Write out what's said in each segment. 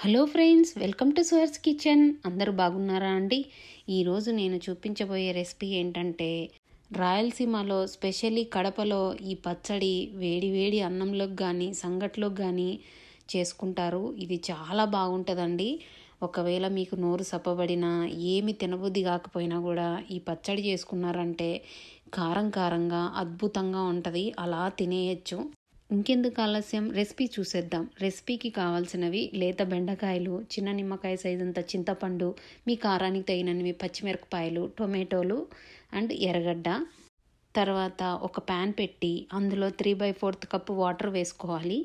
hello friends welcome to సుహర్స్ kitchen అందరూ బాగున్నారా అండి ఈరోజు నేను చూపించబోయే రెసిపీ ఏంటంటే రాయలసీమలో స్పెషల్లీ కడపలో ఈ పచ్చడి వేడి వేడి అన్నంలోకి కానీ సంగట్లోకి కానీ చేసుకుంటారు ఇది చాలా బాగుంటుందండి ఒకవేళ మీకు నోరు సప్పబడినా ఏమి తినబుద్ధి కాకపోయినా కూడా ఈ పచ్చడి చేసుకున్నారంటే కారం కారంగా అద్భుతంగా ఉంటుంది అలా తినేయచ్చు ఇంకెందుకు ఆలస్యం రెసిపీ చూసేద్దాం రెసిపీకి కావాల్సినవి లేత బెండకాయలు చిన్న నిమ్మకాయ సైజు అంత చింతపండు మీ కారానికి తగినవి పచ్చిమిరపకాయలు టొమాటోలు అండ్ ఎర్రగడ్డ తర్వాత ఒక ప్యాన్ పెట్టి అందులో three by fourth cup water వేసుకోవాలి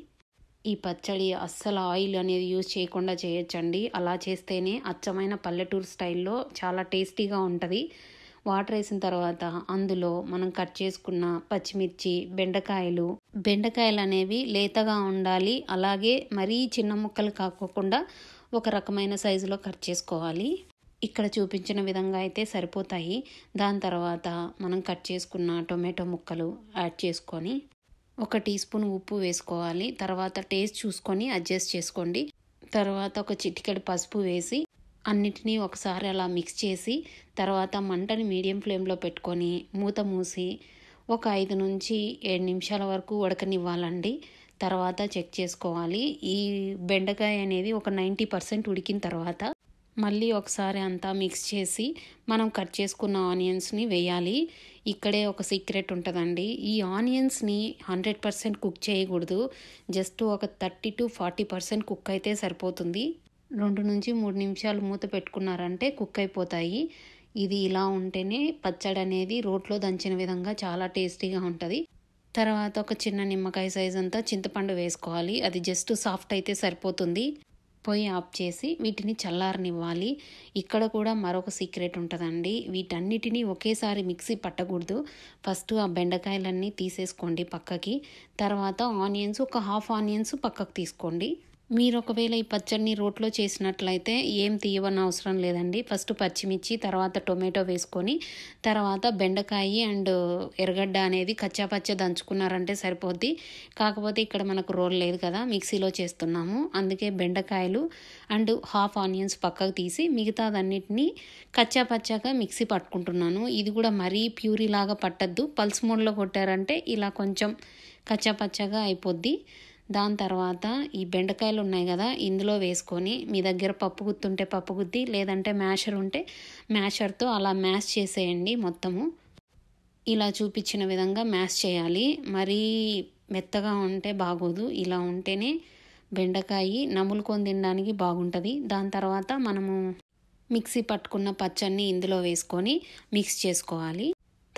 ఈ పచ్చడి అస్సలు ఆయిల్ అనేది యూజ్ చేయకుండా చేయొచ్చండి అలా చేస్తేనే అచ్చమైన పల్లెటూరు స్టైల్లో చాలా టేస్టీగా ఉంటుంది వాటర్ వేసిన తర్వాత అందులో మనం కట్ చేసుకున్న పచ్చిమిర్చి బెండకాయలు బెండకాయలు అనేవి లేతగా ఉండాలి అలాగే మరీ చిన్న ముక్కలు కాకోకుండా ఒక రకమైన సైజులో కట్ చేసుకోవాలి ఇక్కడ చూపించిన విధంగా అయితే సరిపోతాయి దాని తర్వాత మనం కట్ చేసుకున్న టొమాటో ముక్కలు యాడ్ చేసుకొని ఒక టీ స్పూన్ ఉప్పు వేసుకోవాలి తర్వాత టేస్ట్ చూసుకొని అడ్జస్ట్ చేసుకోండి తర్వాత ఒక చిటికెడు పసుపు వేసి అన్నిటినీ ఒకసారి అలా మిక్స్ చేసి తర్వాత మంటని మీడియం ఫ్లేమ్లో పెట్టుకొని మూత మూసి ఒక ఐదు నుంచి ఏడు నిమిషాల వరకు ఉడకనివ్వాలండి తర్వాత చెక్ చేసుకోవాలి ఈ బెండకాయ అనేది ఒక నైంటీ పర్సెంట్ ఉడికిన తర్వాత మళ్ళీ ఒకసారి అంతా మిక్స్ చేసి మనం కట్ చేసుకున్న ఆనియన్స్ని వేయాలి ఇక్కడే ఒక సీక్రెట్ ఉంటుందండి ఈ ఆనియన్స్ని హండ్రెడ్ పర్సెంట్ కుక్ చేయకూడదు జస్ట్ ఒక thirty to forty percent cook అయితే సరిపోతుంది రెండు నుంచి మూడు నిమిషాలు మూత పెట్టుకున్నారంటే కుక్ అయిపోతాయి ఇది ఇలా ఉంటేనే పచ్చడి అనేది రోట్లో దంచిన విధంగా చాలా టేస్టీగా ఉంటుంది తర్వాత ఒక చిన్న నిమ్మకాయ సైజ్ అంతా చింతపండు వేసుకోవాలి అది జస్ట్ సాఫ్ట్ అయితే సరిపోతుంది పొయ్యి ఆఫ్ చేసి వీటిని చల్లారనివ్వాలి ఇక్కడ కూడా మరొక సీక్రెట్ ఉంటుందండి వీటన్నిటినీ ఒకేసారి మిక్సీ పట్టకూడదు ఫస్ట్ ఆ బెండకాయలన్నీ తీసేసుకోండి పక్కకి తర్వాత ఆనియన్స్ ఒక హాఫ్ ఆనియన్స్ పక్కకు తీసుకోండి మీరు ఒకవేళ ఈ పచ్చడిని రోట్లో చేసినట్లయితే ఏం తీయవన్న అవసరం లేదండి ఫస్ట్ పచ్చిమిర్చి తర్వాత టొమాటో వేసుకొని తర్వాత బెండకాయ అండ్ ఎర్రగడ్డ అనేది కచ్చాపచ్చ దంచుకున్నారంటే సరిపోద్ది కాకపోతే ఇక్కడ మనకు రోల్ లేదు కదా మిక్సీలో చేస్తున్నాము అందుకే బెండకాయలు అండ్ హాఫ్ ఆనియన్స్ పక్కకు తీసి మిగతాదన్నిటినీ కచ్చాపచ్చగా మిక్సీ పట్టుకుంటున్నాను ఇది కూడా మరీ ప్యూరీ లాగా పట్టద్దు పల్స్ మూడులో కొట్టారంటే ఇలా కొంచెం కచ్చాపచ్చగా అయిపోద్ది దాని తర్వాత ఈ బెండకాయలు ఉన్నాయి కదా ఇందులో వేసుకొని మీ దగ్గర పప్పు గుత్తుంటే పప్పు గుత్తి లేదంటే మ్యాషర్ ఉంటే మ్యాషర్తో అలా మ్యాష్ చేసేయండి మొత్తము ఇలా చూపించిన విధంగా మ్యాష్ చేయాలి మరీ మెత్తగా ఉంటే బాగోదు ఇలా ఉంటేనే బెండకాయ నములుకొని తినడానికి బాగుంటుంది దాని తర్వాత మనము మిక్సీ పట్టుకున్న పచ్చడిని ఇందులో వేసుకొని మిక్స్ చేసుకోవాలి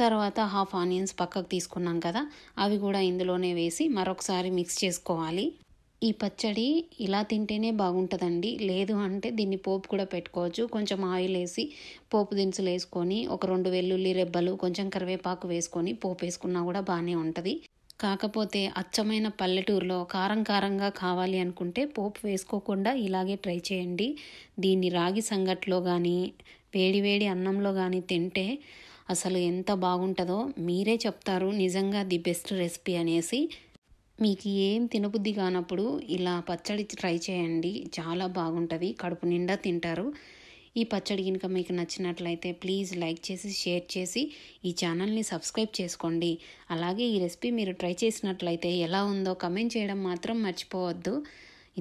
తర్వాత హాఫ్ ఆనియన్స్ పక్కకు తీసుకున్నాం కదా అవి కూడా ఇందులోనే వేసి మరొకసారి మిక్స్ చేసుకోవాలి ఈ పచ్చడి ఇలా తింటేనే బాగుంటుందండి లేదు అంటే దీన్ని పోపు కూడా పెట్టుకోవచ్చు కొంచెం ఆయిల్ వేసి పోపు దినుసులు వేసుకొని ఒక రెండు వెల్లుల్లి రెబ్బలు కొంచెం కరివేపాకు వేసుకొని పోపు వేసుకున్నా కూడా బాగానే ఉంటుంది కాకపోతే అచ్చమైన పల్లెటూరులో కారం కారంగా కావాలి అనుకుంటే పోపు వేసుకోకుండా ఇలాగే ట్రై చేయండి దీన్ని రాగి సంగట్లో కానీ వేడి వేడి అన్నంలో కానీ తింటే అసలు ఎంత బాగుంటుందో మీరే చెప్తారు నిజంగా ది బెస్ట్ రెసిపీ అనేసి మీకు ఏం తినబుద్ధి కానప్పుడు ఇలా పచ్చడి ట్రై చేయండి చాలా బాగుంటుంది కడుపు నిండా తింటారు ఈ పచ్చడి కనుక మీకు నచ్చినట్లయితే ప్లీజ్ లైక్ చేసి షేర్ చేసి ఈ ఛానల్ని సబ్స్క్రైబ్ చేసుకోండి అలాగే ఈ రెసిపీ మీరు ట్రై చేసినట్లయితే ఎలా ఉందో కమెంట్ చేయడం మాత్రం మర్చిపోవద్దు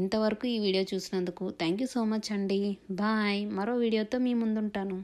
ఇంతవరకు ఈ వీడియో చూసినందుకు థ్యాంక్ యూ సో మచ్ అండి బాయ్ మరో వీడియోతో మీ ముందుంటాను